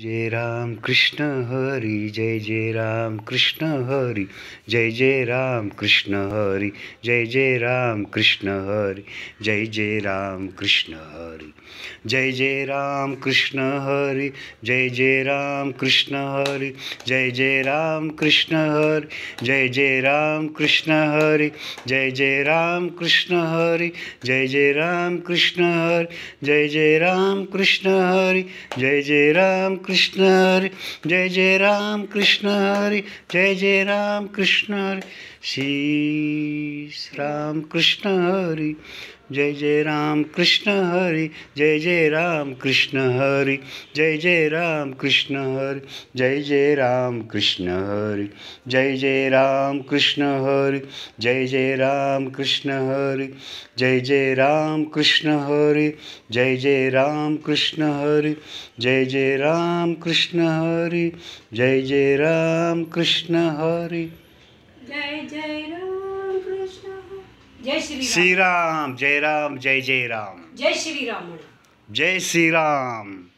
जय राम कृष्ण हरि जय जय राम कृष्ण हरि जय जय राम कृष्ण हरि जय जय राम कृष्ण हरि जय जय राम कृष्ण हरि जय जय राम कृष्ण हरि जय जय राम कृष्ण हरि जय जय राम कृष्ण हरि जय जय राम कृष्ण हरि जय जय राम कृष्ण हरि जय जय राम कृष्ण हरि जय जय राम कृष्ण हरि जय जय राम कृष्ण हरि जय जय राम कृष्ण हरि जय जय राम कृष्ण हरि श्री राम कृष्ण हरि जय जय राम कृष्ण हरि जय जय राम कृष्ण हरि जय जय राम कृष्ण हरि जय जय राम कृष्ण हरि जय जय राम कृष्ण हरि जय जय राम कृष्ण हरि जय जय राम कृष्ण हरि जय जय राम कृष्ण हरि जय जय राम कृष्ण हरि जय जय राम कृष्ण हरि जय जय राम जय श्री श्री राम जय राम जय जय राम जय श्री राम जय श्री राम